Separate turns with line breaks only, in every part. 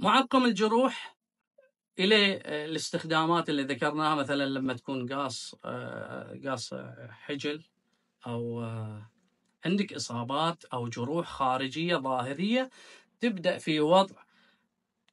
معقم الجروح الى الاستخدامات اللي ذكرناها مثلا لما تكون قاص آه، قاص حجل او آه، عندك اصابات او جروح خارجيه ظاهريه تبدا في وضع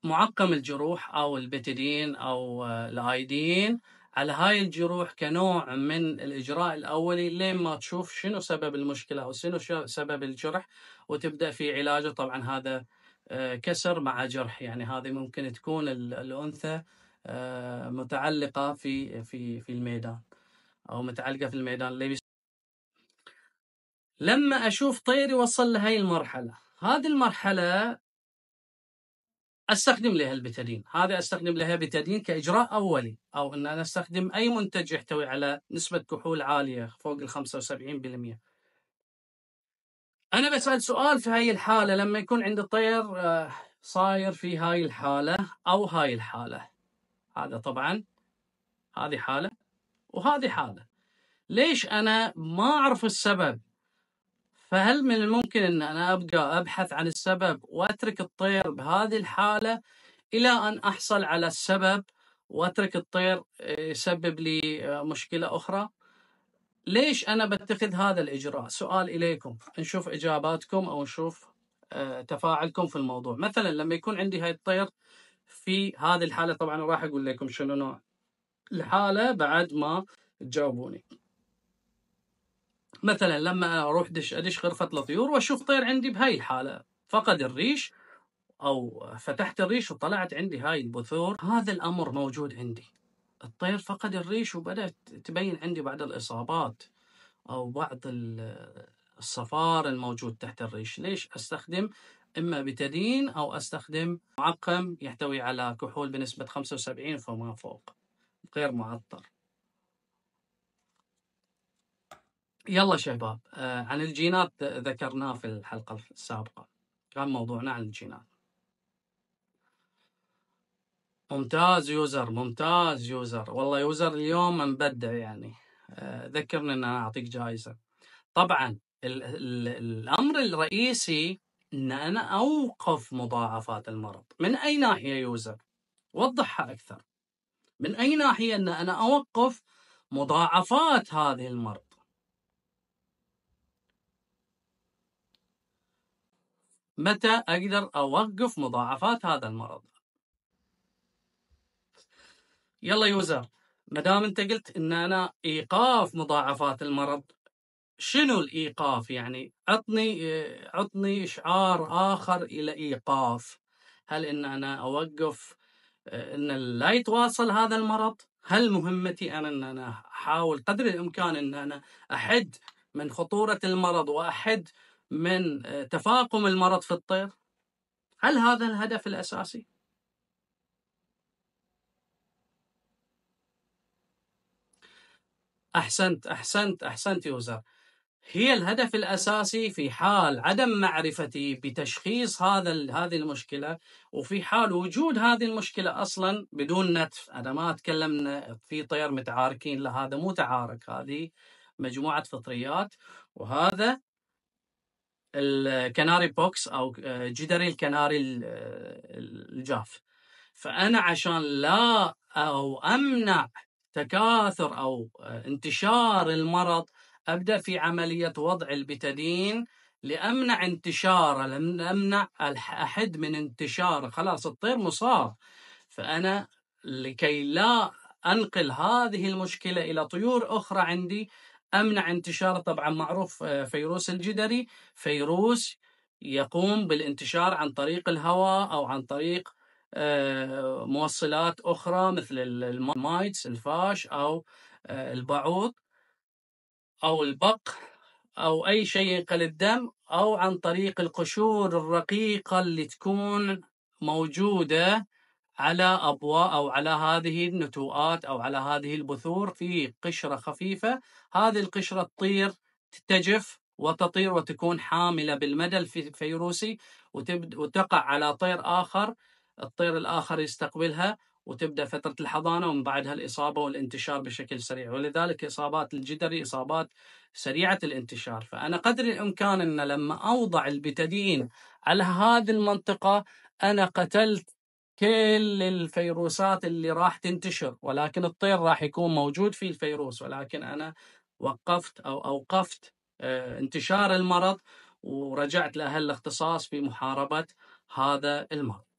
معقم الجروح او البتدين او آه، الايدين على هاي الجروح كنوع من الاجراء الاولي لين ما تشوف شنو سبب المشكله او شنو سبب الجرح وتبدا في علاجه طبعا هذا آه، كسر مع جرح يعني هذه ممكن تكون الانثى آه، متعلقه في في في الميدان او متعلقه في الميدان اللي لما اشوف طيري وصل لهي المرحله هذه المرحله استخدم لها البتادين هذا استخدم لها بتادين كاجراء اولي او ان انا استخدم اي منتج يحتوي على نسبه كحول عاليه فوق ال 75% أنا بسأل سؤال في هاي الحالة لما يكون عند الطير آه، صاير في هاي الحالة أو هاي الحالة هذا طبعا هذه حالة وهذه حالة ليش أنا ما أعرف السبب فهل من الممكن أن أنا أبقى أبحث عن السبب وأترك الطير بهذه الحالة إلى أن أحصل على السبب وأترك الطير آه، يسبب لي آه، مشكلة أخرى ليش أنا بتخذ هذا الإجراء سؤال إليكم نشوف إجاباتكم أو نشوف آه، تفاعلكم في الموضوع مثلا لما يكون عندي هاي الطير في هذه الحالة طبعا راح أقول لكم شنو نوع الحالة بعد ما تجاوبوني مثلا لما أنا أروح دش أدش غرفة الطيور وأشوف طير عندي بهاي الحالة فقد الريش أو فتحت الريش وطلعت عندي هاي البثور هذا الأمر موجود عندي الطير فقد الريش وبدأت تبين عندي بعض الإصابات أو بعض الصفار الموجود تحت الريش ليش أستخدم إما بتدين أو أستخدم معقم يحتوي على كحول بنسبة 75 فما فوق غير معطر يلا شباب آه، عن الجينات ذكرناه في الحلقة السابقة كان موضوعنا عن الجينات ممتاز يوزر ممتاز يوزر والله يوزر اليوم مبدع يعني آه، ذكرني ان انا اعطيك جائزه طبعا الـ الـ الامر الرئيسي ان انا اوقف مضاعفات المرض من اي ناحيه يوزر وضحها اكثر من اي ناحيه ان انا اوقف مضاعفات هذه المرض متى اقدر اوقف مضاعفات هذا المرض يلا يوزر ما دام انت قلت ان انا ايقاف مضاعفات المرض شنو الايقاف يعني عطني عطني اشعار اخر الى ايقاف هل ان انا اوقف ان لا يتواصل هذا المرض هل مهمتي انا ان انا احاول قدر الامكان ان انا احد من خطوره المرض واحد من تفاقم المرض في الطير هل هذا الهدف الاساسي أحسنت أحسنت أحسنت يوزر هي الهدف الأساسي في حال عدم معرفتي بتشخيص هذا هذه المشكلة وفي حال وجود هذه المشكلة أصلا بدون نتف أنا ما أتكلم في طير متعاركين لا هذا مو تعارك هذه مجموعة فطريات وهذا الكناري بوكس أو جدري الكناري الجاف فأنا عشان لا أو أمنع تكاثر أو آه، انتشار المرض أبدأ في عملية وضع البتادين لأمنع انتشاره لأمنع أحد من انتشاره خلاص الطير مصاب فأنا لكي لا أنقل هذه المشكلة إلى طيور أخرى عندي أمنع انتشار طبعا معروف آه، فيروس الجدري فيروس يقوم بالانتشار عن طريق الهواء أو عن طريق آه، موصلات اخرى مثل المايتس الفاش او آه، البعوض او البق او اي شيء ينقل الدم او عن طريق القشور الرقيقه اللي تكون موجوده على ابواء او على هذه النتوءات او على هذه البثور في قشره خفيفه هذه القشره تطير تتجف وتطير وتكون حامله بالمدى الفيروسي وتقع على طير اخر الطير الآخر يستقبلها وتبدأ فترة الحضانة ومن بعدها الإصابة والانتشار بشكل سريع ولذلك إصابات الجدري إصابات سريعة الانتشار فأنا قدر الإمكان أن لما أوضع البتدين على هذه المنطقة أنا قتلت كل الفيروسات اللي راح تنتشر ولكن الطير راح يكون موجود فيه الفيروس ولكن أنا وقفت أو أوقفت آه، انتشار المرض ورجعت لأهل الاختصاص في محاربة هذا المرض